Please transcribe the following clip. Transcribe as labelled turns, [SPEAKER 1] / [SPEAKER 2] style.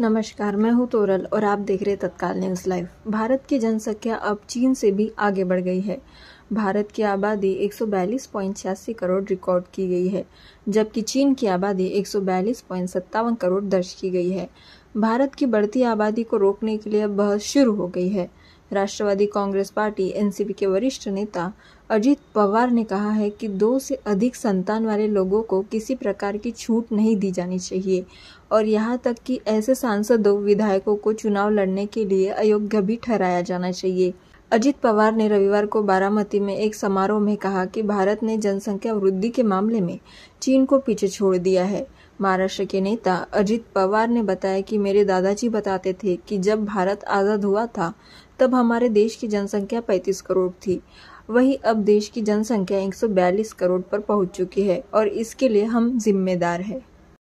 [SPEAKER 1] नमस्कार मैं हूं तोरल और आप देख रहे तत्काल न्यूज लाइव भारत की जनसंख्या अब चीन से भी आगे बढ़ गई है भारत की आबादी एक करोड़ रिकॉर्ड की गई है जबकि चीन की आबादी एक करोड़ दर्ज की गई है भारत की बढ़ती आबादी को रोकने के लिए बहस शुरू हो गई है राष्ट्रवादी कांग्रेस पार्टी एनसीपी के वरिष्ठ नेता अजीत पवार ने कहा है कि दो से अधिक संतान वाले लोगों को किसी प्रकार की छूट नहीं दी जानी चाहिए और यहाँ तक कि ऐसे सांसदों विधायकों को चुनाव लड़ने के लिए अयोग्य भी ठहराया जाना चाहिए अजित पवार ने रविवार को बारामती में एक समारोह में कहा कि भारत ने जनसंख्या वृद्धि के मामले में चीन को पीछे छोड़ दिया है महाराष्ट्र के नेता अजित पवार ने बताया कि मेरे दादाजी बताते थे कि जब भारत आज़ाद हुआ था तब हमारे देश की जनसंख्या 35 करोड़ थी वही अब देश की जनसंख्या 142 करोड़ पर पहुंच चुकी है और इसके लिए हम जिम्मेदार हैं